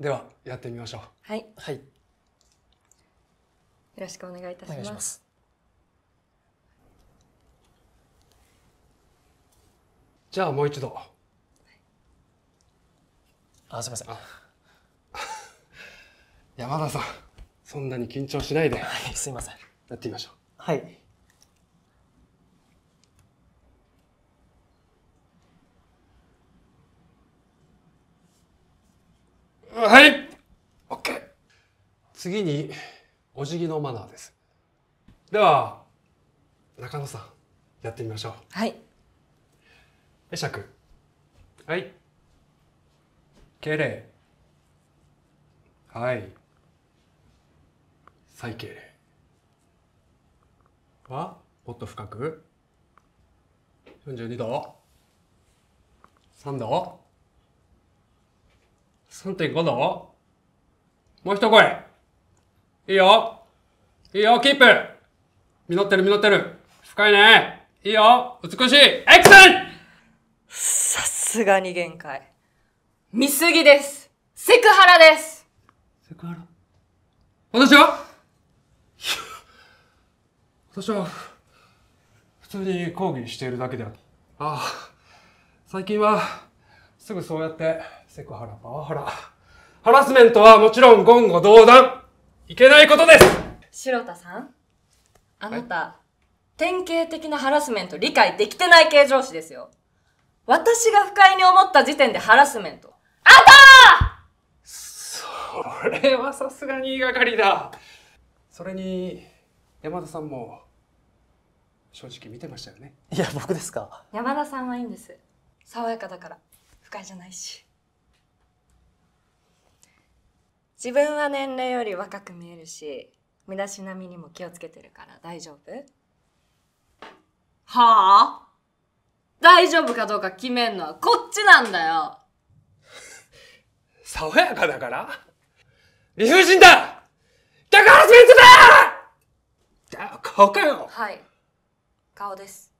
ではやってみましょうはいはいよろしくお願いいたしますじゃあもう一度、はい、あすいません 山田さんそんなに緊張しないではいすいませんやってみましょうはいはい !OK! 次に、お辞儀のマナーです。では、中野さん、やってみましょう。はい。会釈。はい。敬礼。はい。再敬礼。は、もっと深く。42度。3度。3.5度もう一声いいよいいよキープ実ってる実ってる深いねいいよ美しいエクセンさすがに限界。見すぎですセクハラですセクハラ私は 私は、普通に抗議しているだけであああ、最近は、すぐそうやってセクハラパワハラハラスメントはもちろん言語道断いけないことです白田さんあなた、典型的なハラスメント理解できてない系上司ですよ私が不快に思った時点でハラスメントあったそれはさすがに言いがかりだそれに山田さんも正直見てましたよねいや僕ですか山田さんはいいんです爽やかだから会じゃないし自分は年齢より若く見えるし身だしなみにも気をつけてるから大丈夫はあ大丈夫かどうか決めんのはこっちなんだよ 爽やかだから理不尽だ逆ハラスメントだじゃあ顔かよはい顔です